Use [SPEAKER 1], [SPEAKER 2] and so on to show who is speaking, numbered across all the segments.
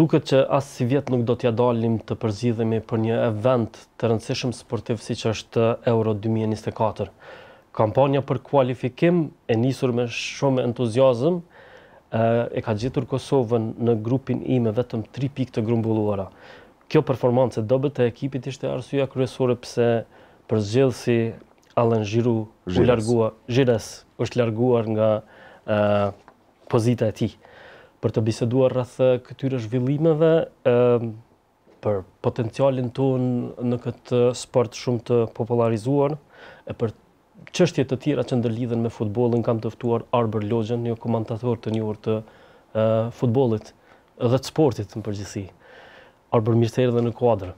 [SPEAKER 1] duket që asë si vjetë nuk do t'ja dalim të përzidhemi për një event të rëndësishëm sportiv si që është Euro 2024. Kampanja për kualifikim e njësur me shumë entuziasm e ka gjithur Kosovën në grupin i me vetëm 3 pik të grumbulluara. Kjo performance dobet e ekipit ishte arsua kryesore pëse përzgjellë si Alen Gjiru u largua, Gjires është larguar nga pozita e ti për të biseduar rreth këtyre zhvillimeve, ë për potencialin tonë në këtë sport shumë të popularizuar, e për çështje të tjera që ndërlidhen me futbollin kam të ftuar Arber Lojën, një komentator të njohur të futbolit futbollit dhe të sportit në përgjithësi. Arber Mirsel dhe në kuadër.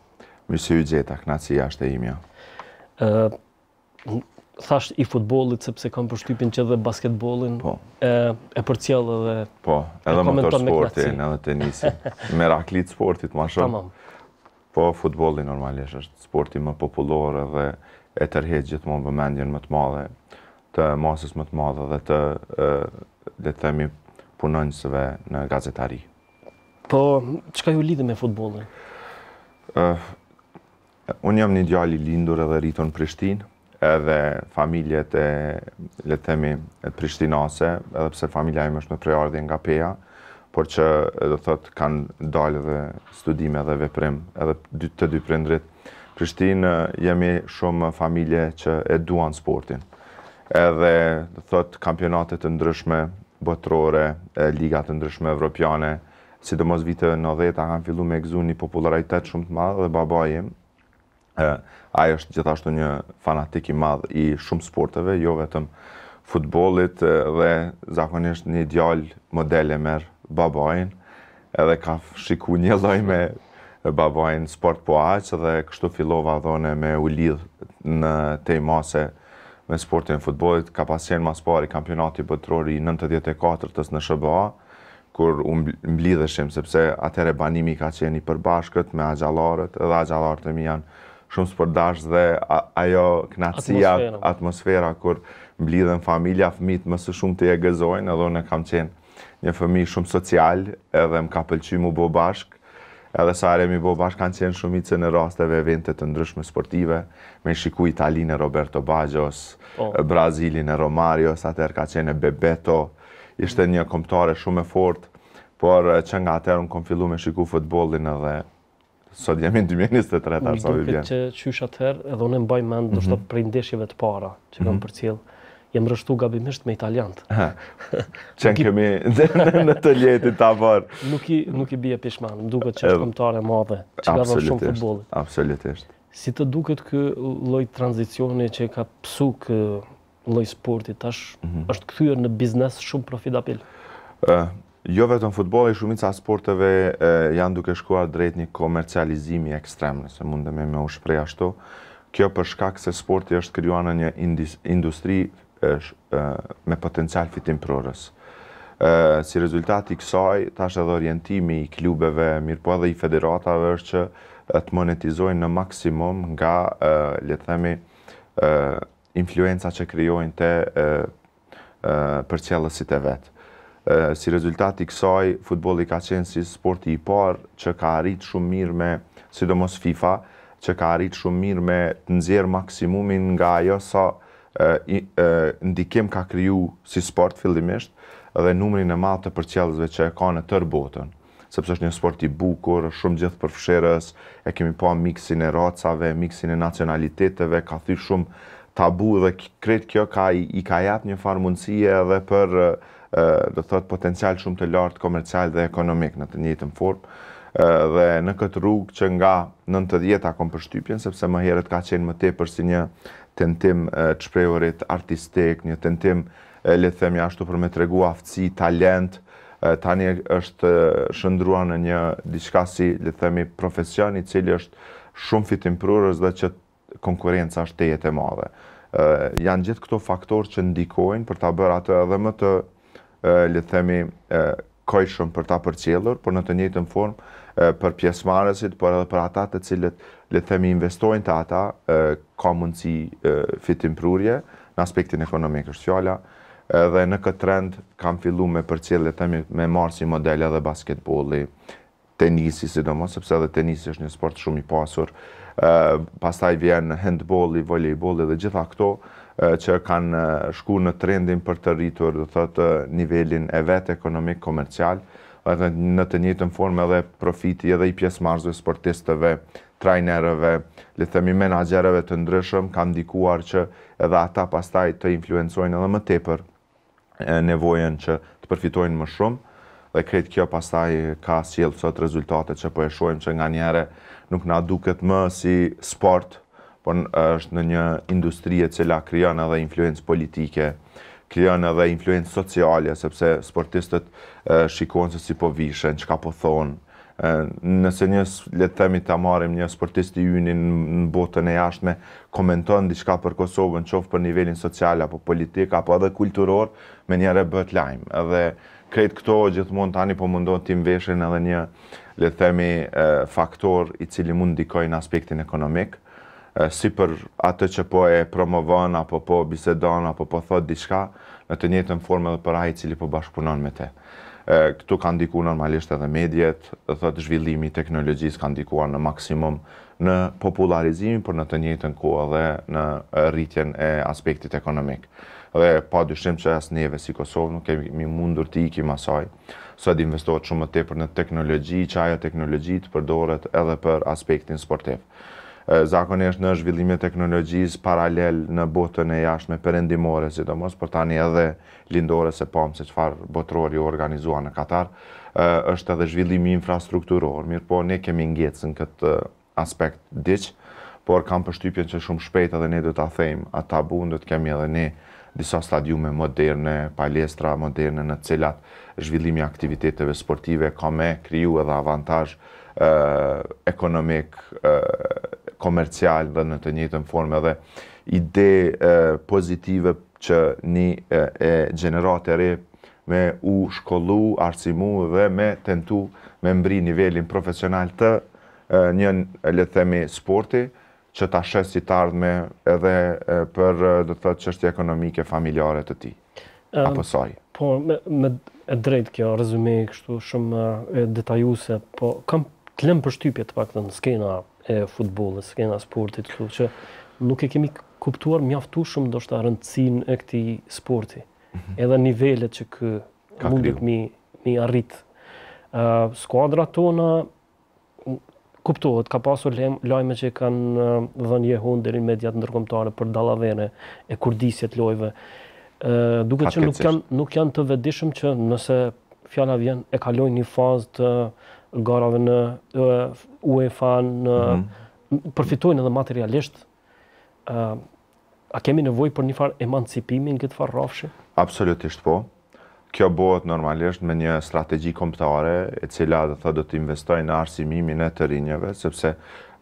[SPEAKER 2] Mirsel Xheta, kënaqësia është e imja
[SPEAKER 1] thash i futbollit sepse kam përshtypjen që dhe basketbollin po. e e përcjell edhe po edhe motor edhe tenisi
[SPEAKER 2] me raklit sportit më shumë tamam po futbolli normalisht është sporti më popullor edhe e tërheq gjithmonë vëmendjen më të madhe të masës më të madhe dhe të le të themi punonjësve në gazetari
[SPEAKER 1] po çka ju lidh me futbollin
[SPEAKER 2] ë uh, un jam në djalë i lindur edhe rritur në Prishtinë edhe familjet e, le themi, prishtinase, edhe pse familja ime është në preardhje nga PEA, por që, do thotë kanë dalë dhe studime dhe veprim, edhe dy, të dy prindrit. Prishtinë jemi shumë familje që e duan sportin, edhe, do thotë kampionatet të ndryshme, botërore, ligat të ndryshme evropiane, sidomos vite 90 ta kanë fillu me gëzu një popularitet shumë të madhe dhe babajim, ai është gjithashtu një fanatik i madh i shumë sporteve, jo vetëm futbollit dhe zakonisht një djalë model e merr babain, edhe ka shikuar një lloj me babain sport po aq dhe kështu fillova dhone me u lidh në te mase me sportin e futbollit, ka pasur më parë kampionati botror i 94-tës në SBA kur u mblidheshim sepse atëherë banimi ka qenë i përbashkët me axhallarët, edhe axhallarët e mi janë shumë së përdash dhe ajo knatsia, atmosfera, kur mblidhen familja, fëmit më së shumë të gëzojnë, edhe unë kam qenë një fëmi shumë social, edhe më ka pëlqy mu bo bashk, edhe sa are mi bo bashk, kanë qenë shumë i që në rasteve eventet të ndryshme sportive, me shiku Italinë e Roberto Bajos, po. Brazilinë e Romario, sa të ka qenë e Bebeto, ishte një komptare shumë e fort, por që nga atërë unë kom fillu me shiku futbolin edhe sot jemi në 2023 arsovi vjen. Më duke që
[SPEAKER 1] qysh atëherë, edhe unë mbaj mend do të mhm. prej ndeshjeve të para që kam mhm. përcjell. jem rështu gabimisht me italianët.
[SPEAKER 2] Që në kemi në të ljeti të
[SPEAKER 1] Nuk, i, nuk i bje pishmanë, më duket që është këmëtare madhe, që ka dhe shumë futbolit. Absolutisht. Si të duket kë loj tranzicioni që ka pësu kë loj sportit, tash mhm. është këthyër në biznes shumë profitabil?
[SPEAKER 2] Jo vetëm futbol, e shumica sporteve janë duke shkuar drejt një komercializimi ekstrem, nëse mundem e me me u shprej ashto. Kjo përshkak se sporti është kërjua në një industri me potencial fitim prorës. Si rezultat i kësaj, ta është edhe orientimi i klubeve, mirë po edhe i federatave është që të monetizojnë në maksimum nga, le themi, influenca që kryojnë të për e vetë si rezultat i kësaj, futbolli ka qenë si sporti i parë që ka arrit shumë mirë me, sidomos FIFA, që ka arrit shumë mirë me të nxjerr maksimumin nga ajo sa ndikim ka kryu si sport fillimisht dhe numrin e madh të përqjellësve që e ka në tërë botën sepse është një sport i bukur, shumë gjithë përfshirës, e kemi pa miksin e racave, miksin e nacionaliteteve, ka thyrë shumë tabu dhe kretë kjo ka, i, ka jatë një farë mundësie edhe për do thot potencial shumë të lartë komercial dhe ekonomik në të njëjtën formë dhe në këtë rrugë që nga 90-ta kom përshtypjen sepse më herët ka qenë më tepër si një tentim të shprehurit artistik, një tentim le të themi ashtu për me tregu aftësi, talent, tani është shndruar në një diçka si le të themi profesion i cili është shumë fitimprurës dhe që konkurenca është tejet e madhe. janë gjithë këto faktor që ndikojnë për ta bërë atë edhe më të le të themi, kojshëm për ta përcjellur, por në të njëjtën formë për pjesëmarrësit, por edhe për ata të cilët le të themi investojnë te ata, ka mundësi fitim prurje në aspektin ekonomik është fjala, edhe në këtë trend kam fillu me përcjellë, le të themi, me marë si model edhe basketbolli, tenisi sidomos, sepse edhe tenisi është një sport shumë i pasur, e, pastaj vjen handbolli, volejbolli dhe gjitha këto, që kanë shku në trendin për të rritur, dhe thëtë, nivelin e vetë ekonomik, komercial, edhe në të njëtën formë edhe profiti edhe i pjesë marzëve, sportistëve, trajnerëve, le themi menaxherëve të ndryshëm kanë ndikuar që edhe ata pastaj të influencojnë edhe më tepër nevojën që të përfitojnë më shumë dhe këtë kjo pastaj ka sjellë sot rezultate që po e shohim që nganjëherë nuk na duket më si sport, por është në një industri e cila krijon edhe influencë politike, krijon edhe influencë sociale sepse sportistët shikojnë se si po vishën, çka po thonë. Nëse një le të themi ta marrim një sportist i ynin në botën e jashtme, komenton diçka për Kosovën, qoftë për nivelin social apo politik apo edhe kulturor, me njëre bët bëhet lajm. Edhe krejt këto gjithmonë tani po mundon të imveshen edhe një le të themi faktor i cili mund ndikojë në aspektin ekonomik si për atë që po e promovon, apo po bisedon, apo po thot diçka, në të njëtën formë edhe për ajë cili po bashkëpunon me te. këtu kanë diku normalisht edhe medjet, dhe thot zhvillimi teknologjisë ka ndikuar në maksimum në popularizimin, për në të njëtën ku edhe në rritjen e aspektit ekonomik. Dhe pa dyshim që asë neve si Kosovë nuk kemi mundur të ikim asaj, sot investohet shumë të tepër në teknologji, që ajo teknologji të përdoret edhe për aspektin sportiv zakonisht në zhvillimin teknologjisë paralel në botën e si perëndimore, sidomos por tani edhe lindore se pam po, se çfarë botrori u organizua në Katar, është edhe zhvillimi infrastrukturor. Mirë, po ne kemi ngjecën këtë aspekt diç, por kam përshtypjen që shumë shpejt edhe ne do ta themë atë tabu, do të kemi edhe ne disa stadiume moderne, palestra moderne në të cilat zhvillimi aktiviteteve sportive ka me kriju edhe avantazh ekonomik komercial dhe në të njëtën formë edhe ide pozitive që një e, e e re me u shkollu, arsimu dhe me tentu me mbri nivelin profesional të një le themi sporti që ta shes si të ardhme edhe për do të thotë çështje ekonomike familjare të tij. Um, apo saj.
[SPEAKER 1] Po me, me e drejt kjo rezume kështu shumë detajuese, po kam të lëm përshtypje të paktën skena e futbollit, skena sportit, kështu që nuk e kemi kuptuar mjaftu shumë do shta rëndësin e këti sporti, mhm. edhe nivellet që kë Ka mundit mi, mi arrit. Uh, skuadra tona kuptohet, ka pasur lem, lajme që kanë uh, dhe një hunë dherin mediat nëndërkomtare për dalavene e kurdisjet lojve. Uh, duke që nuk janë, nuk janë të vedishëm që nëse fjala vjen e kalojnë një fazë të garave në UEFA, në mhm. përfitojnë edhe materialisht. A kemi nevoj për një farë emancipimi në këtë farë rafshë?
[SPEAKER 2] Absolutisht po. Kjo bëhet normalisht me një strategji komptare e cila dhe thë do të investoj në arsimimin e të rinjëve, sepse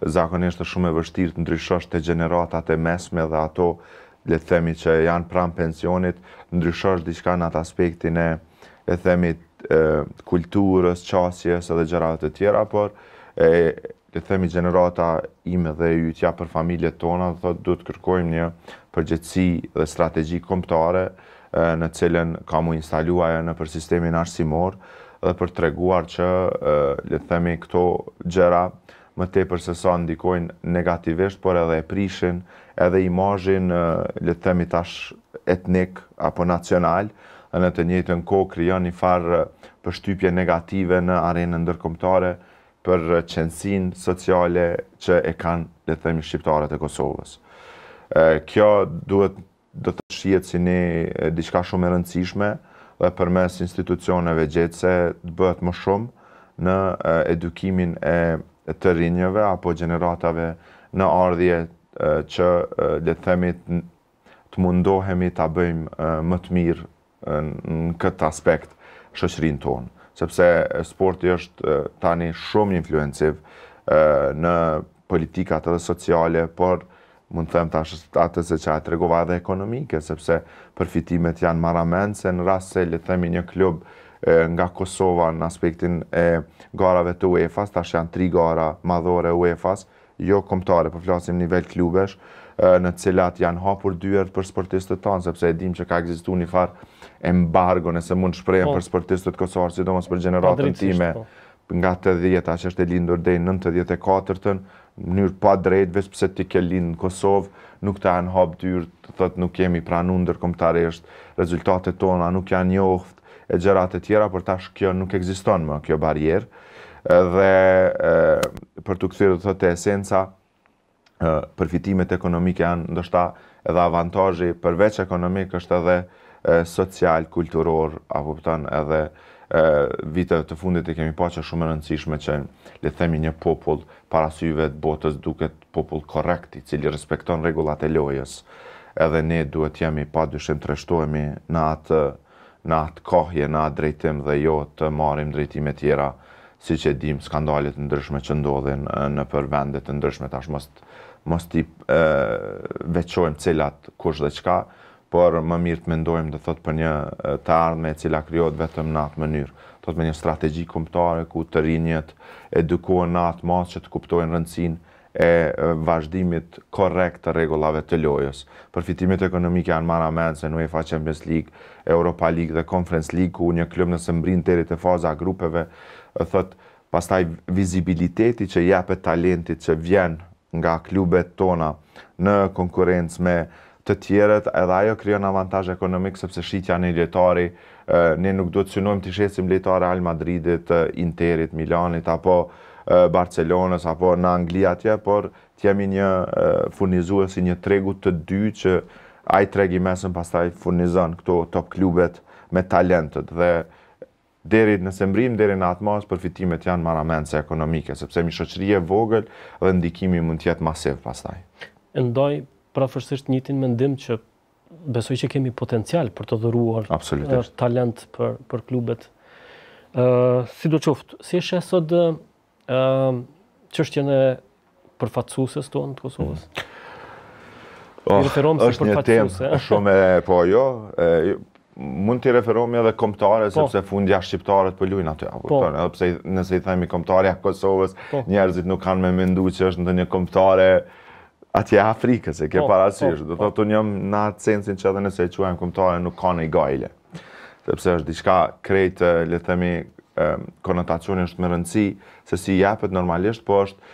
[SPEAKER 2] zakonisht është shumë e vështirë të ndryshosh të generatat e mesme dhe ato le themi që janë pram pensionit, ndryshosh diçka në atë aspektin e e themi kulturës, qasjes edhe gjeratët e tjera, por e, le themi generata ime dhe ju tja për familjet tona, dhe thot, du të kërkojmë një përgjëtësi dhe strategji komptare në cilën ka mu instaluaja në për sistemin arsimor dhe për të reguar që, le themi, këto gjera më te përse se sa ndikojnë negativisht, por edhe e prishin edhe imajin, le themi tash etnik apo nacional, dhe në të njëtën kohë kryon një farë për shtypje negative në arenën ndërkombëtare, për qenësin sociale që e kanë, le të themi, shqiptarët e Kosovës. kjo duhet do të shihet si një diçka shumë e rëndësishme dhe përmes institucioneve gjetëse të bëhet më shumë në edukimin e të rinjëve apo gjeneratave në ardhje që le të themi të mundohemi ta bëjmë më të mirë në këtë aspekt shoqërin tonë, sepse sporti është tani shumë influenciv në politikat edhe sociale, por mund të them tash atë se çfarë tregova dhe ekonomike, sepse përfitimet janë se në rast se le të themi një klub nga Kosova në aspektin e garave të UEFA-s, tash janë tri gara madhore UEFA-s, jo kombëtare, po flasim nivel klubesh, në të cilat janë hapur dyert për sportistët tanë, sepse e dim që ka ekzistuar një farë embargo nëse mund shprehen po. për sportistët kosovarë, sidomos për gjeneratën po, time. Po. Nga të dhjeta që është e lindur dhe i nëntë dhjetë e mënyrë pa drejtë, vesë pëse ti ke lindë në Kosovë, nuk të janë hapë dyrë, të thëtë nuk kemi në ndërkomtarisht, rezultatet tona nuk janë njoft, e gjërat e tjera, për tash kjo nuk eksiston më, kjo barjerë. Dhe për të këthirë të thëtë esenca, përfitimet ekonomike janë ndështa edhe avantajë, përveç ekonomik është edhe social, kulturor, apo pëtan po edhe vite të fundit e kemi pa që shumë rëndësishme që le themi një popull parasyve të botës duket popull korekti i cili respekton regullat e lojës edhe ne duhet jemi pa dyshim të reshtohemi në atë në atë kohje, në atë drejtim dhe jo të marim drejtime tjera si që dim skandalit të ndryshme që ndodhin në për vendet të ndryshme tash mos mos ti veqojmë cilat kush dhe çka, por më mirë të mendojmë të thot për një të ardhme e cila krijohet vetëm në atë mënyrë, thot me një strategji kumptare ku të rinjet edukohen në atë masë që të kuptojnë rëndësin e vazhdimit korekt të regullave të lojës. Përfitimit ekonomik janë marra menë se në UEFA Champions League, Europa League dhe Conference League, ku një klub në deri të faza e faza grupeve, thot, pastaj vizibiliteti që jepe talentit që vjen nga klubet tona në konkurencë me të tjerët, edhe ajo kryon avantaj ekonomik, sepse shqitja një letari, një nuk do të synojmë të shesim letare Al Madridit, Interit, Milanit, apo Barcelonës, apo në Anglia tje, por të jemi një furnizuës si një tregut të dy që aj tregi mesën pas taj furnizën këto top klubet me talentët dhe deri në sembrim, deri në atë përfitimet janë maramense ekonomike, sepse mi shoqërije vogël dhe ndikimi mund tjetë masiv pas taj.
[SPEAKER 1] Ndoj prafërsisht një tin mendim që besoj që kemi potencial për të dhëruar uh, talent për, për klubet. Uh, si do qoftë, si e shesë sot uh, qështje në përfatsuses të të Kosovës? Mm. Oh, I është një tem, shumë
[SPEAKER 2] e po jo, e, mund t'i referomi edhe komptare, po. sepse fundja shqiptarët për po lujnë aty. Po. edhe pse nëse i themi a Kosovës, po. njerëzit nuk kanë me mendu që është në një komptare, Atje Afrika, Afrikës e ke po, parasysh, po, do të të njëm në atë sensin që edhe nëse e quajmë këmëtare nuk ka në i gajle. Sepse është diqka krejtë, le themi, konotacioni është me rëndësi, se si japet normalisht, po është,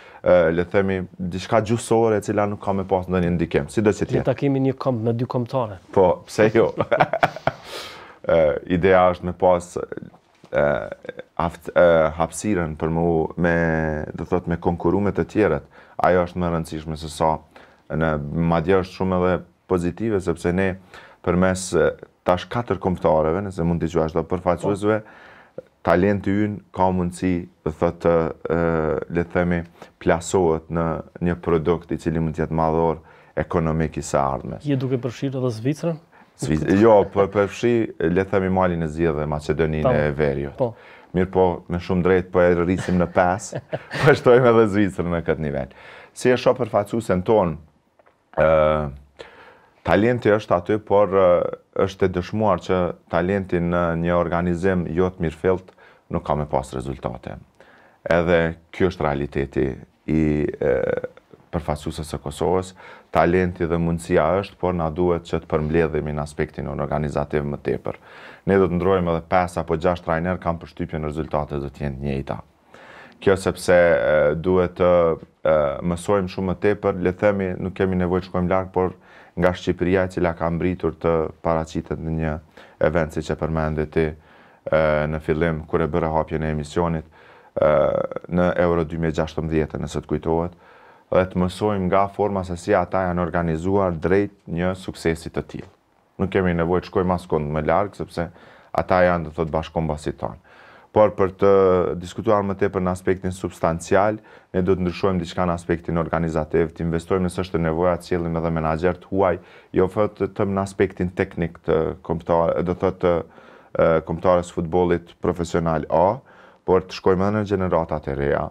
[SPEAKER 2] le themi, diqka gjusore cila nuk ka me pasë në një ndikim. Si do që tjetë? Ti ta
[SPEAKER 1] kemi një këmët në dy këmëtare. Po, pse jo?
[SPEAKER 2] Ideja është me pasë hapsiren për mu me, do të thotë, me konkurumet e tjerat. ajo është më rëndësishme se sa në madje është shumë edhe pozitive sepse ne përmes tash katër kompëtoreve, nëse mund t'i quash do përfaqësuesve, talenti yn ka mundësi dhe thotë le të themi plasohet në një produkt i cili mund të jetë madhor ekonomik i së ardhmes.
[SPEAKER 1] Je duke përfshirë edhe Zvicrën?
[SPEAKER 2] Zvicrën. Jo, po përfshi le të themi malin e Zgjedhë dhe Maqedoninë e Veriut. Po. Mirë po, me shumë drejt po e rrisim në pas, po edhe Zvicrën në këtë nivel. Si e shoh përfaqësuesen tonë, talenti është aty, por është e dëshmuar që talenti në një organizim jo të mirëfillt nuk ka me pas rezultate. Edhe kjo është realiteti i e, Kosovës. Talenti dhe mundësia është, por na duhet që të përmbledhemi në aspektin organizativ më tepër. Ne do të ndrojmë edhe 5 apo 6 trajner kanë përshtypjen rezultate do të jenë të njëjta. Kjo sepse duhet të mësojmë shumë më tepër, le themi, nuk kemi nevojë të shkojmë larg, por nga Shqipëria që la ka mbritur të paraqitet në një event siç e përmendë ti në fillim kur e bëra hapjen e emisionit në Euro 2016, nëse të kujtohet, dhe të mësojmë nga forma se si ata janë organizuar drejt një suksesi të tillë. Nuk kemi nevojë të shkojmë askund më larg sepse ata janë do të thotë bashkombasit tan por për të diskutuar më tepër në aspektin substancial, ne do të ndryshojmë diçka në aspektin organizativ, të investojmë nëse është nevoja të cilëm edhe menager të huaj, jo fëtë të në aspektin teknik të komptarë, do të të komptarës futbolit profesional A, por të shkojmë edhe në generatat e reja,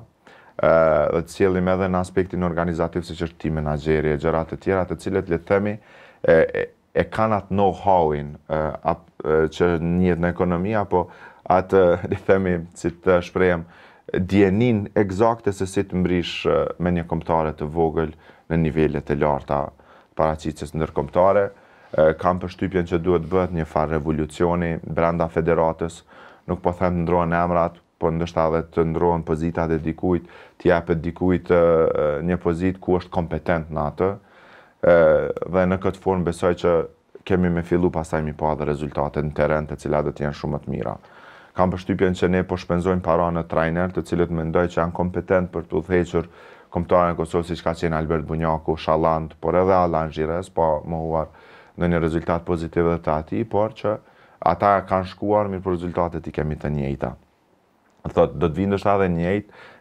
[SPEAKER 2] do të cilim edhe në aspektin organizativ, se që është ti menageri e gjërat e tjera, të cilët le themi e, kanë at know-how-in që njëtë në ekonomi, apo atë, di themi, si të shprejem, djenin eksakte se si të mbrish me një komptare të vogël në nivellet e larta paraqitjes nërkomptare. Kam përshtypjen që duhet bëhet një farë revolucioni brenda federatës, nuk po them të ndrojnë emrat, po ndoshta dhe të ndrojnë pozitat e dikujt, të japet dikujt një pozit ku është kompetent në atë, dhe në këtë formë besoj që kemi me fillu pasaj mi pa po dhe rezultate në teren të cilat dhe të jenë shumë të mira kam përshtypjen që ne po shpenzojmë para në trajner të cilët mendoj që janë kompetent për të udhëhequr komtarën e Kosovës që ka qenë Albert Bunjaku, Shalland, por edhe Alan Gjires, po më huar në një rezultat pozitiv edhe ati, por që ata kanë shkuar mirë për po rezultatet i kemi të njëjta. Do thotë do të vinë edhe një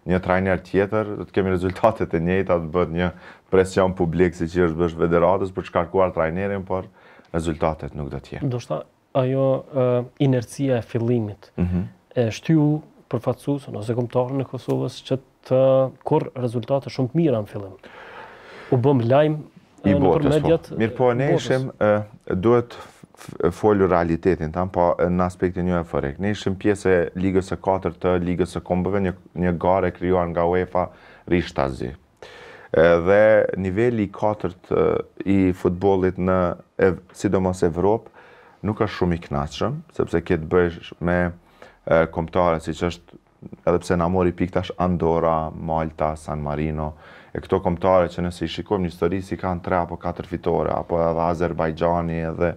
[SPEAKER 2] një trajner tjetër, do të kemi rezultatet të njëjta, do bëhet një presion publik siç është bësh federatës për të shkarkuar trajnerin, por rezultatet nuk do të jenë.
[SPEAKER 1] Ndoshta ajo uh, inercia e fillimit mm -hmm. e shtyu përfaqësuesin ose kombëtarin e Kosovës që të kur rezultate shumë të mira në fillim. U bëm lajm i botës. Mediat, po. Mirë po, ne ishim,
[SPEAKER 2] duhet folur realitetin tam, po në aspektin një e fërek. Ne ishim pjesë e ligës e 4 të ligës e kombëve, një, një gare kryuar nga UEFA rishtazi. Dhe nivelli 4 të, i futbolit në, sidomos Evropë, nuk është shumë i knatëshëm, sepse të bëjsh me komptare, si që është, edhe pse na mori pikta është Andorra, Malta, San Marino, e këto komptare që nëse i shikojmë një stëri si kanë 3 apo 4 fitore, apo edhe Azerbajgjani edhe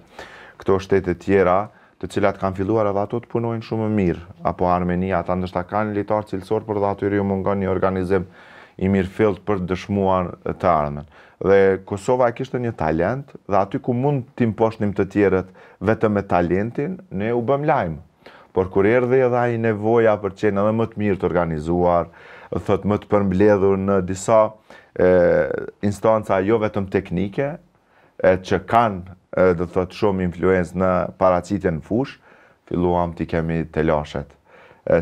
[SPEAKER 2] këto shtetet tjera, të cilat kanë filluar edhe ato të punojnë shumë mirë, apo Armenia, ata ndështë kanë litarë cilësor, për dhe atyri ju mungon një organizim i mirë fillt për dëshmuar të armen dhe Kosova e kishtë një talent dhe aty ku mund t'i poshnim të tjeret vetëm e talentin, ne u bëm lajm. Por kur erë dhe edhe i nevoja për qenë edhe më të mirë të organizuar, thot më të përmbledhur në disa instanca jo vetëm teknike, që kanë dhe thot shumë influencë në paracitën në fush, filluam t'i kemi të lashet,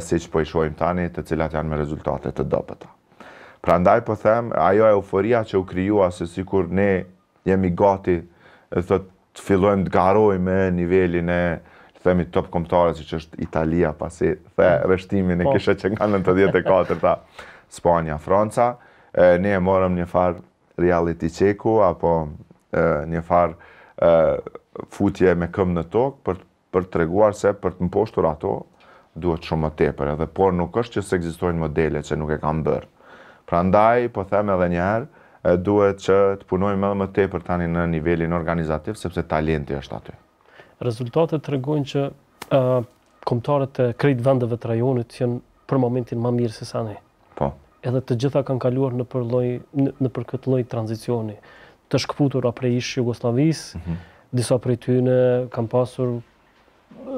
[SPEAKER 2] si që po i shojmë tani të cilat janë me rezultate të dobëta. Pra ndaj po them, ajo e euforia që u kryua se si kur ne jemi gati të të fillojmë të garoj me nivelin e themi top komptare që është Italia pasi the vështimin mm. e po. kisha që nga në të djetë e katër ta Spania, Franca. E, ne e morëm një farë reality check-u apo e, një farë e, futje me këmë në tokë për, për të reguar se për të mposhtur ato duhet shumë më tepër edhe por nuk është që se modele që nuk e kam bërë. Pra ndaj, po them edhe njerë, duhet që të punojmë edhe më te për tani në nivelin organizativ, sepse talenti është aty.
[SPEAKER 1] Rezultatet të regojnë që uh, komtarët e krejt vendeve të rajonit jenë për momentin ma mirë se sa ne. Po. Edhe të gjitha kanë kaluar në për, në, për këtë loj tranzicioni. Të shkëputur a prej ishë Jugoslavis, mhm. disa prej tyne kanë pasur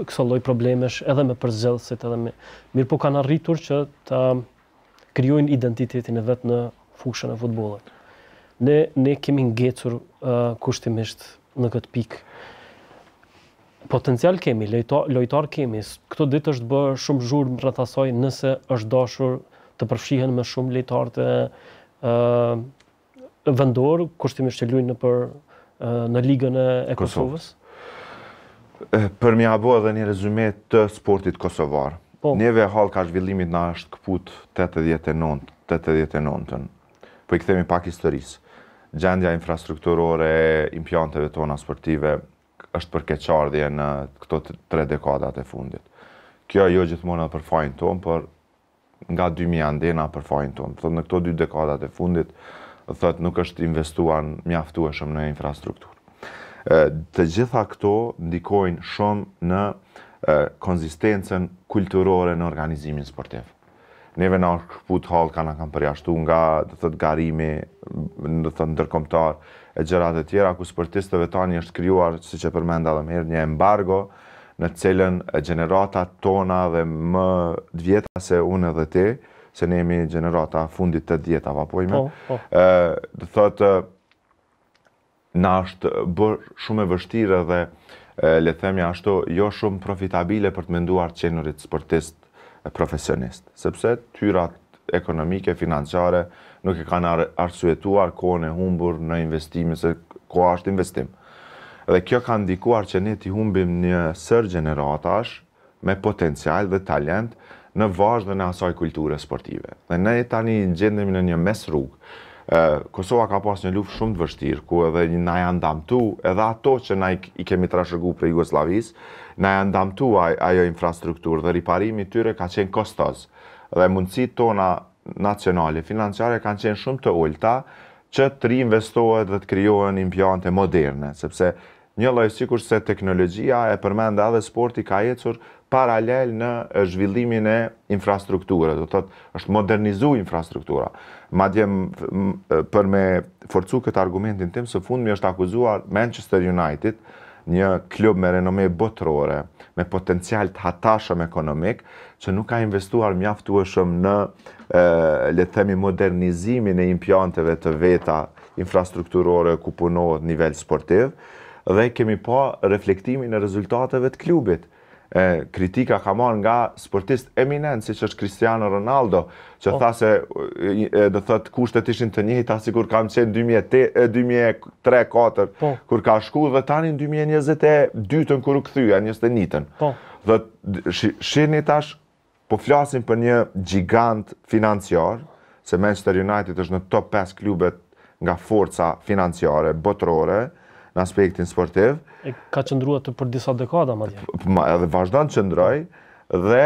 [SPEAKER 1] kësa loj problemesh edhe me përzëllësit, edhe me... Mirë po kanë arritur që të kriojnë identitetin e vet në fushën e futbollit. Ne ne kemi ngjecur uh, kushtimisht në këtë pikë. Potencial kemi, lojtar lojtar kemi. Këtë ditë është bërë shumë zhurmë rreth asaj nëse është dashur të përfshihen më shumë lojtarë të uh, vendor kushtimisht që luajnë nëpër uh, në ligën e Kosovës.
[SPEAKER 2] Kosovë. Eh, për më ia bëu edhe një rezume të sportit kosovar. Po. Neve hall ka zhvillimit na është kaput 89, 89 Po i këthemi pak historisë. Gjendja infrastrukturore e impianteve tona sportive është për keqardhje në këto tre dekadat e fundit. Kjo jo gjithmonë për fajnë tonë, por nga 2000 andena për fajnë tonë. Thotë në këto dy dekadat e fundit, thotë nuk është investuar mjaftueshëm në infrastrukturë. Të gjitha këto ndikojnë shumë në konzistencen kulturore në organizimin sportiv. Neve në është këpu të ka në kam përjashtu nga dhe të garimi, dhe të ndërkomtar e gjërat e tjera, ku sportistëve tani është kryuar, si që përmenda dhe herë, një embargo në cilën generata tona dhe më dvjeta se unë dhe ti, se ne jemi generata fundit të djeta, va pojme, dhe po, po. të Dhe të të të bërë shumë e vështire dhe të le themi ashtu, jo shumë profitabile për të menduar qenurit sportist profesionist, sepse tyrat ekonomike, financiare, nuk e kanë arsuetuar kohën e humbur në investimi, se ko është investim. Dhe kjo ka ndikuar që ne t'i humbim një sër generatash me potencial dhe talent në vazhë dhe në asaj kulture sportive. Dhe ne tani gjendemi në një mes rrugë, Kosova ka pas një luftë shumë të vështirë, ku edhe një na janë damtu, edhe ato që na i kemi të rashërgu për Jugoslavis, na janë damtu ajo infrastrukturë dhe riparimi tyre ka qenë kostos. Dhe mundësit tona nacionale, financiare, kanë qenë shumë të ullëta, që të reinvestohet dhe të kryohet një impjante moderne, sepse një lloj sikur se teknologjia e përmend edhe sporti ka ecur paralel në zhvillimin e infrastrukturës, do thotë është modernizu infrastruktura. Madje për me forcu këtë argumentin tim së fundmi është akuzuar Manchester United, një klub me renome botërore, me potencial të hatashëm ekonomik, që nuk ka investuar mjaftueshëm në le të themi modernizimin e impianteve të veta infrastrukturore ku punohet nivel sportiv, dhe kemi pa reflektimin e rezultateve të klubit. Kritika ka marrë nga sportist eminent, si që është Cristiano Ronaldo, që po. tha se dhe thët kushtet ishin të njëjta ta si kur kam qenë 2003-2004, po. kur ka shku dhe tani në 2022 të në kuru këthyja, njës të njëtën. Po. Dhe shirë tash, po flasim për një gjigant financiar, se Manchester United është në top 5 klubet nga forca financiare, botrore, në aspektin sportiv.
[SPEAKER 1] E ka qëndruat të për disa dekada, ma dje?
[SPEAKER 2] Ma edhe vazhdan të qëndroj, dhe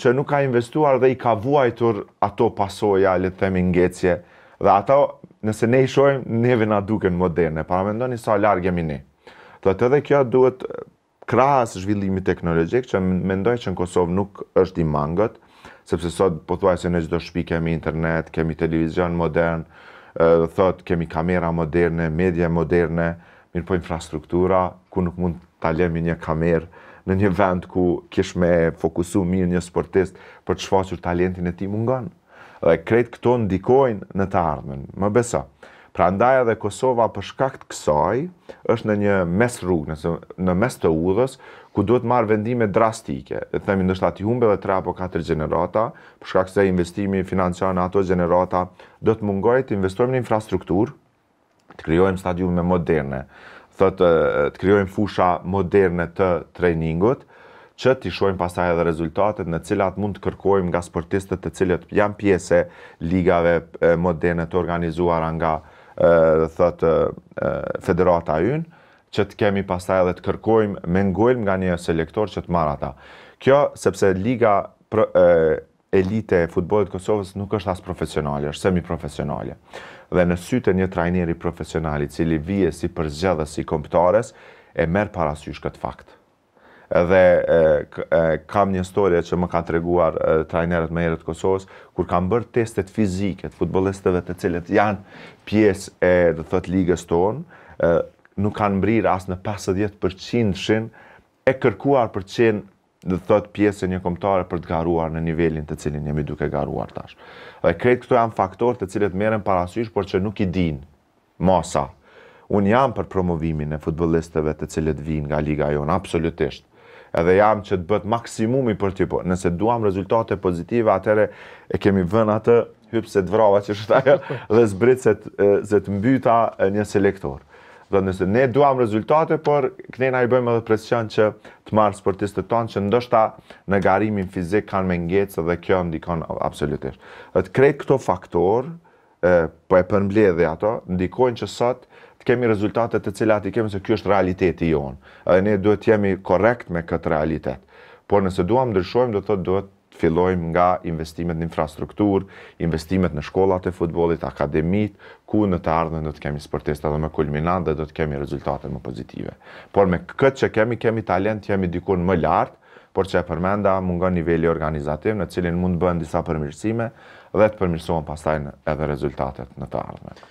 [SPEAKER 2] që nuk ka investuar dhe i ka vuajtur ato pasoja, le të themi, ngecje. Dhe ato, nëse ne i shojmë, neve na duke në moderne, para me ndoni sa largë jemi ne. Dhe të edhe kjo duhet krahas zhvillimi teknologjik, që me që në Kosovë nuk është i mangët, sepse sot po thuaj se në gjithdo shpi kemi internet, kemi televizion modern, dhe thot kemi kamera moderne, media moderne, mirë po infrastruktura, ku nuk mund ta lemi një kamerë, në një vend ku kish me fokusu mirë një sportist për të shfaqur talentin e ti mungon. Dhe krejt këto ndikojnë në të ardhmen, më besa. Pra ndaja dhe Kosova për shkakt kësaj është në një mes rrugë, nëse, në mes të udhës, ku duhet marrë vendime drastike. Dhe themi ndoshta ati humbe dhe 3 apo 4 generata, për shkakt se investimi financiar në ato generata, do të mungojë të investojmë në infrastrukturë, të krijojmë stadiume moderne, thotë të krijojmë fusha moderne të treningut, që t'i shojmë pasaj edhe rezultatet në cilat mund të kërkojmë nga sportistët të cilët janë pjese ligave moderne të organizuara nga federata yn, që të kemi pasaj edhe të kërkojmë me ngojmë nga një selektor që të marrë ata. Kjo, sepse liga e, elite e futbolit Kosovës nuk është as profesionale, është semi-profesionale dhe në sytë një trajneri profesionali cili vije si përzgjedhës i si komptares e merë parasysh këtë fakt. Dhe kam një storje që më ka të reguar trajneret me erët Kosovës, kur kam bërë testet fizike të futbolistëve të cilët janë pjesë e dhe të thëtë ligës tonë, nuk kanë mbrirë asë në 50% e kërkuar për qenë dhe thot pjesë e një komptare për të garuar në nivelin të cilin jemi duke garuar tash. Dhe kretë këto jam faktor të cilet meren parasysh, por që nuk i din masa. Unë jam për promovimin e futbolistëve të cilet vinë nga liga jonë, absolutisht. Edhe jam që të bët maksimumi për të po. Nëse duham rezultate pozitive, atëre e kemi vën atë hypse të vrava që shëtajë dhe zbrit se të mbyta një selektorë. Do nëse ne duam rezultate, por këne na i bëjmë edhe presion që të marr sportistët tonë që ndoshta në garimin fizik kanë me ngecë dhe kjo ndikon absolutisht. Atë krejt këto faktor, e, po e përmbledhe ato, ndikojnë që sot të kemi rezultate të cilat i kemi se kjo është realiteti jonë. Edhe ne duhet të jemi korrekt me këtë realitet. Por nëse duam ndryshojmë, do të thotë duhet fillojmë nga investimet në infrastrukturë, investimet në shkollat e futbolit, akademit, ku në të ardhën do të kemi sportista dhe me kulminant dhe do të kemi rezultate më pozitive. Por me këtë që kemi, kemi talent, kemi dikun më lartë, por që e përmenda mungon nivelli organizativ në cilin mund bëhen disa përmirësime dhe të përmirësohen pastaj edhe rezultatet në të ardhën.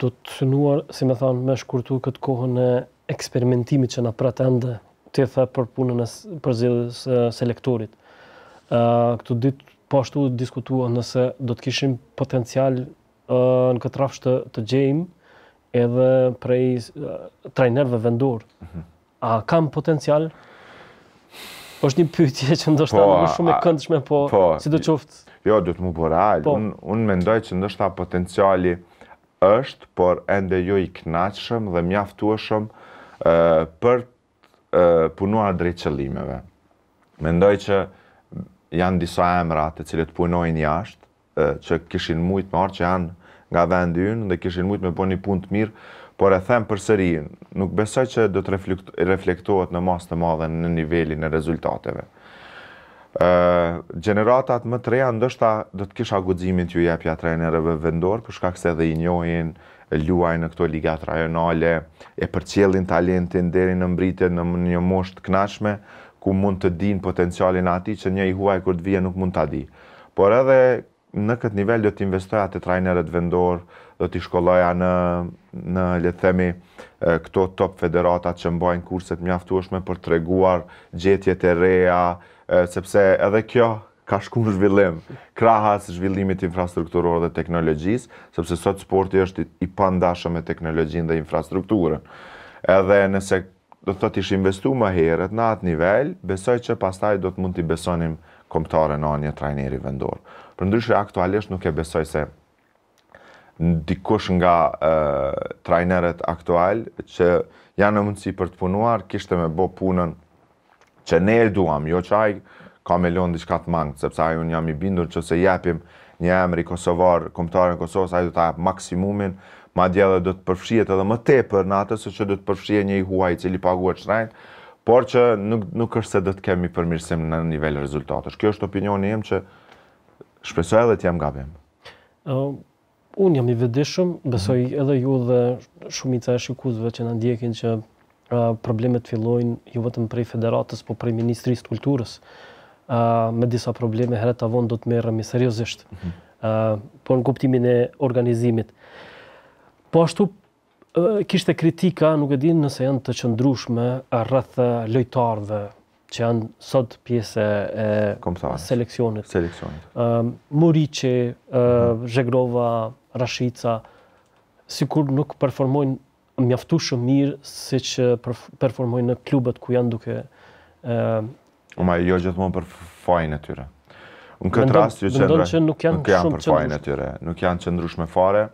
[SPEAKER 1] Do të synuar, si me thanë, me shkurtu këtë kohën e eksperimentimit që na pretende të e për punën e selektorit. Këtë ditë po ashtu diskutua nëse do të kishim potencial në këtë rafsh të të gjejmë edhe prej trajnerëve vendor. Mhm. A kam potencial? Është një pyetje që ndoshta nuk po, është shumë e
[SPEAKER 2] këndshme, po, po si do qoftë... Jo, do të më bëra. Po. Unë mendoj që ndoshta potenciali është, por ende jo i kënaqshëm dhe mjaftueshëm për punuar drejt qëllimeve. Mendoj që janë disa emra të cilët punojnë jashtë, që kishin mujtë marë që janë nga vendi ynë dhe kishin mujtë me po një punë të mirë, por e them për sërinë, nuk besoj që do të reflektohet në masë të madhe në nivelin e rezultateve. Gjeneratat më të reja ndështa do të kisha godzimin të ju jepja trenereve vendorë, përshka këse dhe i njojin, luaj në këto ligat rajonale, e përcjellin talentin deri në mbritin në një mosht knashme, ku mund të din potencialin ati që një i huaj kur të vije nuk mund të di. Por edhe në këtë nivel do të investoj atë trajnerët vendor, do të shkolloja në, në le të themi, këto top federatat që mbajnë kurset mjaftueshme për të reguar gjetjet e reja, sepse edhe kjo ka shku në zhvillim, krahas zhvillimit infrastrukturor dhe teknologjis, sepse sot sporti është i pandashëm me teknologjin dhe infrastrukturën. Edhe nëse do të thotë ishi investu më herët në atë nivel, besoj që pastaj do të mund t'i besonim komptare në një trajneri vendor. Për aktualisht nuk e besoj se dikush nga e, trajneret aktual që janë në mundësi për të punuar, kishte me bo punën që ne e duam, jo që ajë ka me lonë në mangë, sepse ajë unë jam i bindur që se jepim një emri Kosovar, komptare në Kosovës, ajë du jap maksimumin, ma dje dhe do të përfshijet edhe më tepër në atës e që do të përfshijet një i huaj që li pagua të shrajnë, por që nuk, nuk është se do të kemi përmirësim në nivel rezultatës. Kjo është opinioni jem që shpesoj edhe të jam gabim.
[SPEAKER 1] unë jam i vedishëm, besoj mhm. edhe ju dhe shumica e shikuzve që në ndjekin që problemet fillojnë ju jo vetëm prej federatës, po prej Ministrisë të Kulturës, me disa probleme, heret avon do të merëm i seriosisht, mhm. por në kuptimin e organizimit. Po ashtu kishte kritika, nuk e din nëse janë të qëndrushme rreth lojtarëve që janë sot pjese e seleksionit. seleksionit. Uh, Murici, uh, mhm. Zhegrova, Rashica, sikur nuk performojnë mjaftu shumë mirë si që performojnë në klubet ku janë duke... Uh,
[SPEAKER 2] Uma, jo gjithmonë për fajnë e tyre. Në këtë rast, ju nuk janë, nuk janë për fajnë e tyre, nuk janë qëndrushme fare,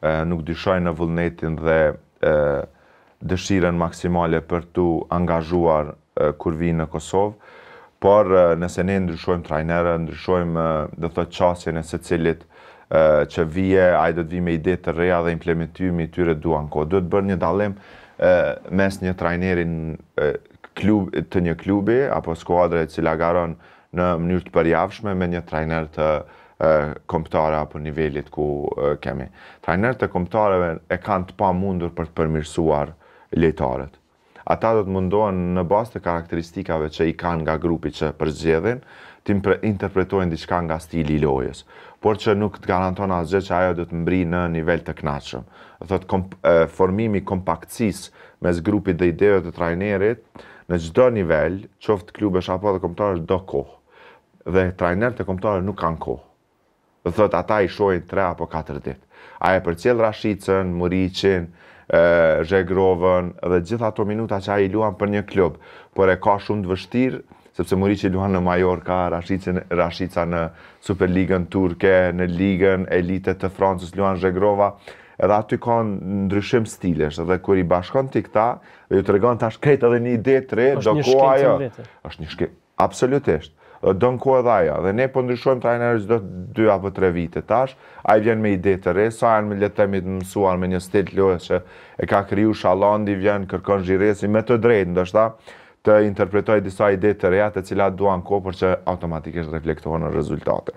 [SPEAKER 2] nuk dyshojnë në vullnetin dhe dëshiren maksimale për të angazhuar kur vinë në Kosovë, por nëse ne ndryshojmë trajnere, ndryshojmë dhe të qasjen e se cilit që vije, ajde të vime me ide të reja dhe implementimi tyre duan kohë. Dhe të bërë një dalim mes një trajnerin të një klubi apo skuadre që lagaron në mënyrë të përjavshme me një trajner të komptare apo nivellit ku kemi. Trajnerët e komptareve e kanë të pa mundur për të përmirësuar lejtarët. Ata do të mundohen në bastë të karakteristikave që i kanë nga grupi që përzgjedhin, të interpretojnë diçka nga stili i lojës, por që nuk të garanton asgjë që ajo do të mbri në nivel të kënaqshëm. Dhe formimi i mes grupit dhe ideve të trajnerit në çdo nivel, qoftë klubesh apo dhe kombëtarësh do kohë. Dhe trajnerët e kombëtarëve nuk kanë kohë dhe thot ata i shojnë 3 apo 4 dit. A e për cilë Rashicën, Muricin, Zhegrovën dhe gjitha ato minuta që a i luan për një klub, por e ka shumë të vështirë, sepse Murici luan në Mallorca, Rashica në Superligën Turke, në Ligën Elite të Francës, luan Zhegrova, edhe aty ka ndryshim stilesh, edhe kur i bashkon ti këta, dhe ju të regon tash krejt edhe një ide, tre, do Është një shkim Absolutisht don ku edhe ajo. Dhe ne po ndryshojmë trajnerë çdo 2 apo 3 vite tash. Ai vjen me ide të re, sa janë me letemi të mësuar me një stil lojës që e ka kriju Shallandi vjen kërkon xhiresi me të drejtë ndoshta të interpretoj disa ide të reja të cilat duan kohë për që automatikisht reflektohen në rezultate.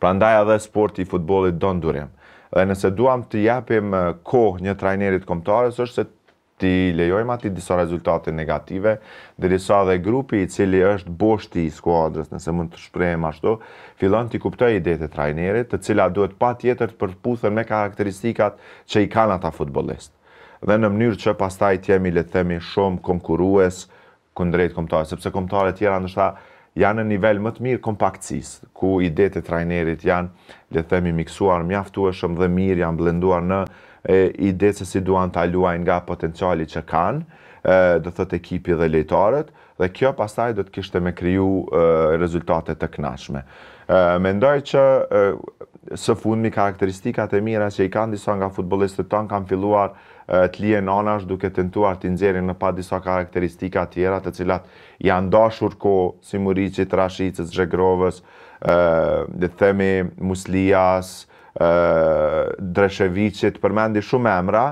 [SPEAKER 2] Pra ndaj edhe sporti i futbolit do ndurim. Dhe nëse duam të japim eh, kohë një trajnerit komptarës, është se ti lejojmë ati disa rezultate negative, dhe disa dhe grupi i cili është boshti i skuadrës, nëse mund të shprejmë ashtu, fillon të kuptoj ide të trajnerit, të cila duhet pa tjetër të përputhën me karakteristikat që i kanë ata futbolist. Dhe në mënyrë që pastaj t'jemi, le themi, shumë konkurues kundrejt komptarët, sepse komptarët tjera ndështa janë në nivel më të mirë kompaktësis, ku ide të trajnerit janë, le themi, miksuar mjaftueshëm dhe mirë, janë blenduar në i dhe se si duan të aluaj nga potenciali që kanë, dhe të ekipi dhe lejtarët, dhe kjo pastaj dhe të kishte me kriju rezultate të knashme. Mendoj që së fundmi karakteristikat e mira që i kanë disa nga futbolistët tonë kanë filluar të lije anash duke tentuar të nxjerrin në pa disa karakteristika tjera të cilat janë dashur ko si Muricit, Rashicës, Zhegrovës, dhe themi Muslijasë, Dreshevicit, përmendi shumë emra,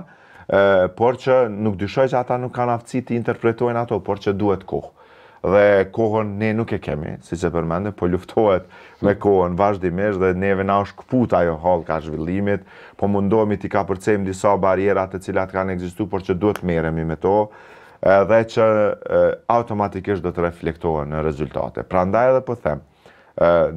[SPEAKER 2] por që nuk dyshoj që ata nuk kanë aftësi të interpretojnë ato, por që duhet kohë. Dhe kohën ne nuk e kemi, si që përmendi, po luftohet me kohën vazhdimisht dhe neve na është këput ajo hall ka zhvillimit, po mundohemi t'i ka përcejmë disa barjerat të cilat kanë egzistu, por që duhet meremi me to, dhe që automatikisht do të reflektohen në rezultate. Pra ndaj edhe po themë,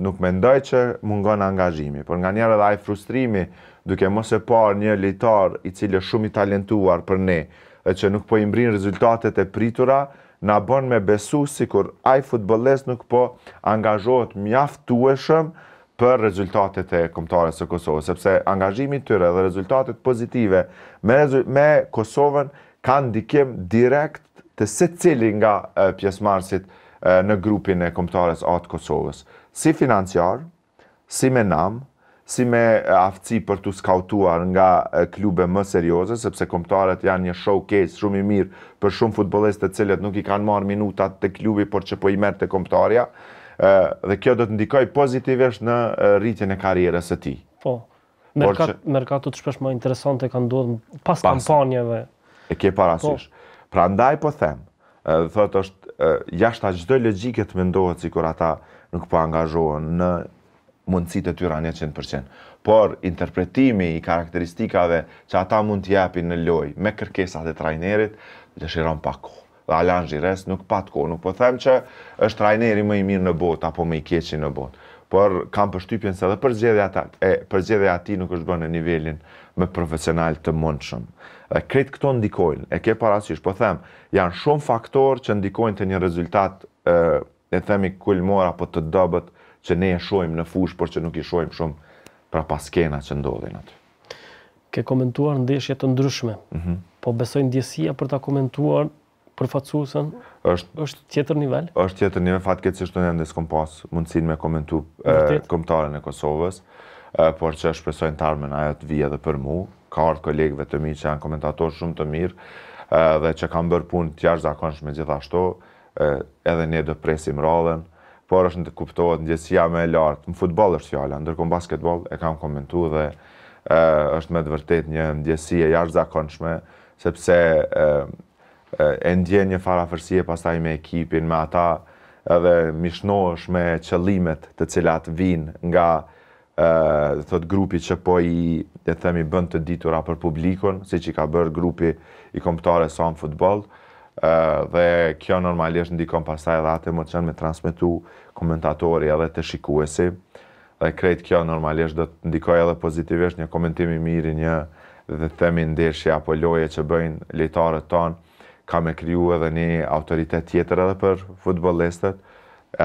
[SPEAKER 2] Nuk me ndoj që mungon angazhimi, por nga njerë edhe aj frustrimi duke mos e par një lejtar i cilë shumë i talentuar për ne dhe që nuk po imbrin rezultatet e pritura, na bën me besu si kur aj futbollist nuk po angazhot mjaftueshëm për rezultatet e komptares e Kosovës, sepse angazhimi tyre dhe rezultatet pozitive me Kosovën kanë ndikim direkt të se cili nga pjesmarsit në grupin e komptares atë Kosovës si financiar, si me nam, si me afci për të skautuar nga klube më serioze, sepse komptarët janë një showcase shumë i mirë për shumë futbolist të cilët nuk i kanë marë minutat të klubi, por që po i merë të komptarja, dhe kjo do të ndikoj pozitivisht në rritjen e karierës e ti.
[SPEAKER 1] Po, merkatu të shpesh më interesante kanë duhet pas kampanjeve.
[SPEAKER 2] E kje parasysh. Po. Pra ndaj po them, dhe thot është, jashta gjdoj logjiket me ndohet si kur ata nuk po angazhohen në mundësitë e tyre 100%. Por interpretimi i karakteristikave që ata mund t'i japin në lojë me kërkesat e trajnerit, dëshiron pa ko. Dhe Alan Jires nuk pat ko, nuk po them që është trajneri më i mirë në botë apo më i keq në botë. Por kam përshtypjen se edhe për ta, e për zgjedhja ati nuk është bën në nivelin më profesional të mundshëm. Dhe këto ndikojnë, e ke parasysh, po them, janë shumë faktorë që ndikojnë te një rezultat dhe themi kull mora po të dobët që ne e shohim në fush, por që nuk i shohim shumë pra paskena që ndodhin aty.
[SPEAKER 1] Ke komentuar ndeshje të ndryshme. Mhm. po besoj ndjesia për ta komentuar përfaqësuesën. Është është tjetër nivel.
[SPEAKER 2] Është tjetër nivel fatkeqësisht unë ndes kom pas mundësin me komentu kombëtarën e Kosovës, e, por që shpresojnë të ajo të vijë edhe për mua. Ka ardhur kolegve të mi që janë komentatorë shumë të mirë, e, dhe që kanë bërë punë të jashtëzakonshme gjithashtu edhe ne do presim rollën, por është në të kuptohet ndjesia më e lartë. Në futboll është fjala, ndërkohë basketbol e kam komentu dhe është me të vërtet një ndjesie jashtëzakonshme, sepse e, e, e ndjen një farafërsie pastaj me ekipin, me ata edhe mishnohesh me qëllimet të cilat vinë nga grupi që po i e themi bënd të ditura për publikun, si që i ka bërë grupi i komptare sa në futbol, dhe kjo normalisht ndikon pasaj edhe atë emocion me transmitu komentatori edhe të shikuesi. Dhe krejt kjo normalisht do të ndikoj edhe pozitivisht një komentimi mirë, një dhe themi ndeshje apo loje që bëjnë lejtarët tonë, ka me kryu edhe një autoritet tjetër edhe për futbolistët,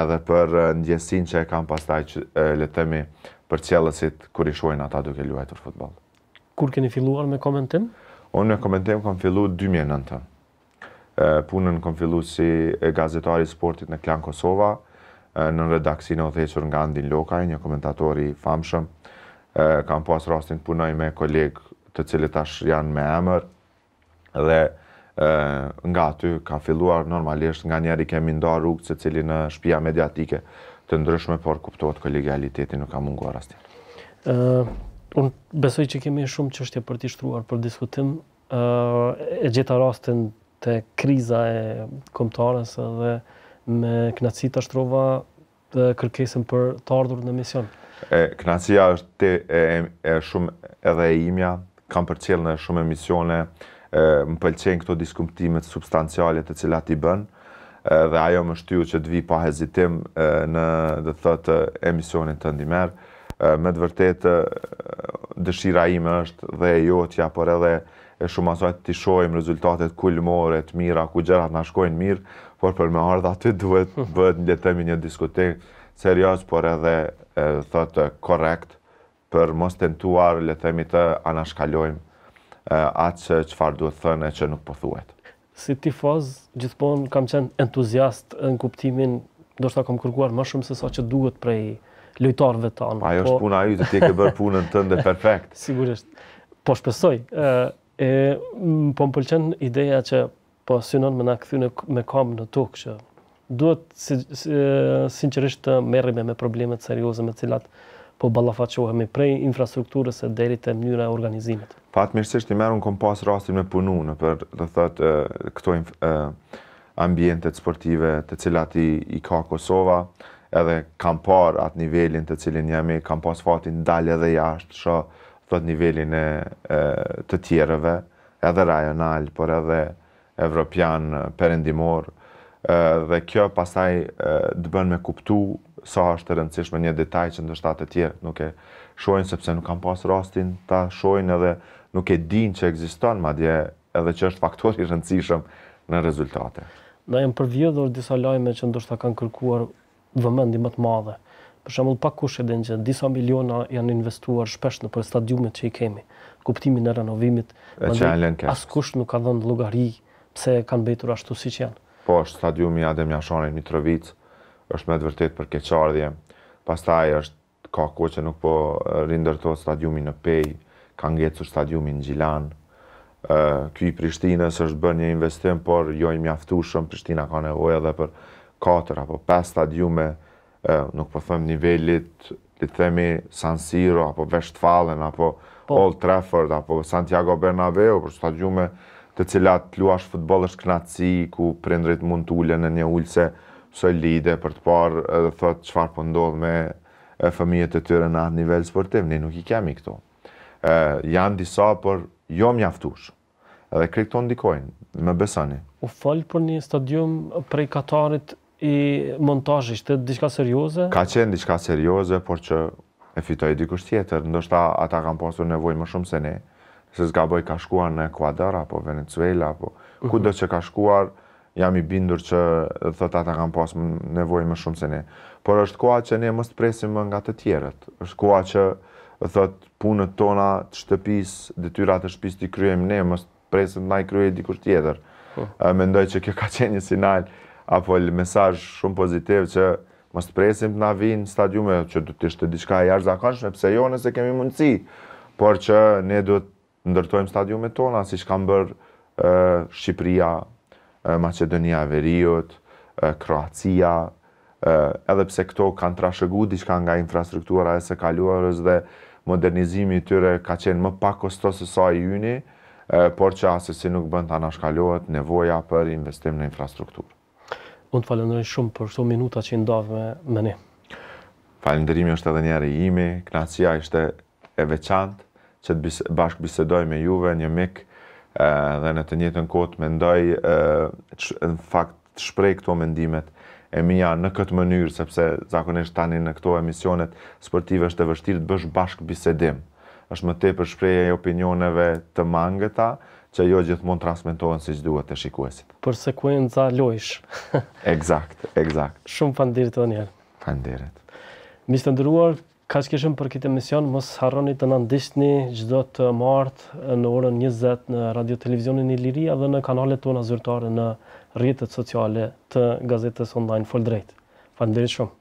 [SPEAKER 2] edhe për ndjesin që e kam pasaj që le të themi për qëllësit kur i shuajnë ata duke luajtur futbol.
[SPEAKER 1] Kur keni filluar me komentim?
[SPEAKER 2] Unë me komentim kam fillu 2009. ën punën në fillu si gazetari sportit në Klan Kosova, në redaksin e othesur nga Andin Lokaj, një komentatori famshëm, kam pas rastin të punoj me kolegë të cilët ashtë janë me emër, dhe nga aty ka filluar normalisht nga njeri kemi nda rrugë se cili në shpia mediatike të ndryshme, por kuptohet kolegialiteti nuk ka mungo rastin.
[SPEAKER 1] Unë besoj që kemi shumë qështje për t'i shtruar për diskutim, e gjitha rastin të kriza e komtarës dhe me Knaci të ashtrova të kërkesim për të ardhur në mision.
[SPEAKER 2] Knacija është të e shumë edhe e imja, kam për në shumë e misione, më pëlqenë këto diskumptimet substancialit të cilat i bënë, dhe ajo më shtyu që të vi pa hezitim në dhe të thëtë e misionit të ndimerë. Me të vërtetë, dëshira ime është dhe e jotja, por edhe e shumë asaj të shohim rezultatet kulmore të mira ku gjërat na shkojnë mirë, por për me ardha aty duhet bëhet në letemi një diskutim serioz, por edhe e, thotë korrekt për mos tentuar le të themi të anashkallojmë atë çfarë duhet thënë e që nuk po
[SPEAKER 1] thuhet. Si tifoz gjithmonë kam qenë entuziast në kuptimin ndoshta kam kërkuar më shumë se sa që duhet prej lojtarëve tanë. Ajo është puna ju, të ti ke bërë punën tënde perfekt. Sigurisht. Po shpesoj, E po më pëlqen ideja që po synon na kthyn me kam në tokë që duhet si, si, sinqerisht të merrem me, problemet serioze me të cilat po ballafaqohemi prej infrastrukturës së deri te mënyra e organizimit.
[SPEAKER 2] Fat mirësisht i merr un kompas rastin me punën për të thotë këto ambientet sportive të cilat i, i ka Kosova edhe kam par atë nivelin të cilin jemi, kam pas fatin dalë edhe jashtë, shë të nivelin e, të tjerëve, edhe rajonal, por edhe evropian perëndimor, ë dhe kjo pastaj të bën me kuptu sa është e rëndësishme një detaj që ndoshta të tjerë nuk e shohin sepse nuk kanë pas rastin ta shohin edhe nuk e dinë që ekziston madje edhe që është faktor i rëndësishëm në rezultate.
[SPEAKER 1] Na janë përvjedhur disa lajme që ndoshta kanë kërkuar vëmendje më të madhe për shembull kush kushte den që disa miliona janë investuar shpesh në për stadiumet që i kemi, kuptimin e renovimit, as kusht nuk ka dhënë llogari pse kanë mbetur ashtu siç janë.
[SPEAKER 2] Po, stadiumi Adem Jashani Mitrovic është me të vërtet për keqardhje. Pastaj është ka kohë që nuk po rindërtohet stadiumi në Pej, ka ngjecur stadiumi në Gjilan. ë Ky i Prishtinës është bën një investim, por jo i mjaftueshëm. Prishtina ka nevojë edhe për katër apo pesë stadiume nuk po them nivelit, le të themi San Siro apo Westfalen apo po. Old Trafford apo Santiago Bernabeu, për stadiume të cilat luash futboll është kënaqësi ku prindrit mund të ulen në një ulse solide për të parë edhe thotë çfarë po ndodh me fëmijët e tyre në atë nivel sportiv, ne nuk i kemi këto. Ë janë disa por jo mjaftush, edhe krikton dikojnë, me besani.
[SPEAKER 1] U falë për një stadium prej Katarit i montajë, ishte diqka serioze?
[SPEAKER 2] Ka qenë diqka serioze, por që e fitoj dikush tjetër, ndoshta ata kam pasur nevojë më shumë se ne, se zga bëj ka shkuar në Ecuador, apo Venezuela, apo ku mhm. do që ka shkuar, jam i bindur që dhe thot ata kam pasur nevojë më shumë se ne. Por është koha që ne mështë presim më nga të tjerët, është koha që thot punët tona të shtëpis, dhe tyra të shpis të i ne, mështë presim të na i kryem dikush tjetër. Po. Mendoj që kjo ka qenë një sinal, apo el mesazh shumë pozitiv që mos të presim të na vinë stadiume që do të ishte diçka e jashtëzakonshme, pse jo nëse kemi mundësi, por që ne duhet ndërtojmë stadiumet tona siç kanë bërë Shqipëria, Maqedonia e Veriut, Kroacia, edhe pse këto kanë trashegu diçka nga infrastruktura e së kaluarës dhe modernizimi i tyre ka qenë më pak kostos se sa i uni, por që asesi nuk bënd të anashkaluat nevoja për investim në infrastrukturë.
[SPEAKER 1] Unë të falenderoj shumë për këto minuta që i me, me ne.
[SPEAKER 2] Falenderimi është edhe njerë i imi, knatësia ishte e veçantë që të bis, bashkë bisedoj me juve, një mik, dhe në të njëtën kohë mendoj ndoj, në fakt, të shprej këto mendimet e mija në këtë mënyrë, sepse zakonisht tani në këto emisionet sportive është e vështirë të bësh bashkë bisedim. është më te për shpreje e opinioneve të mangëta, që jo gjithmonë transmitohen si që duhet të shikuesit.
[SPEAKER 1] Për sekuenca lojsh.
[SPEAKER 2] Eksakt, eksakt.
[SPEAKER 1] Shumë fandirit, Daniel. Fandirit. Misë të ndëruar, ka që këshëm për këtë emision, mos harroni të nëndishtni gjithdo të martë në orën 20 në radio televizionin i Liria dhe në kanalet tona zyrtare në rritët sociale të gazetës online drejt. Fandirit shumë.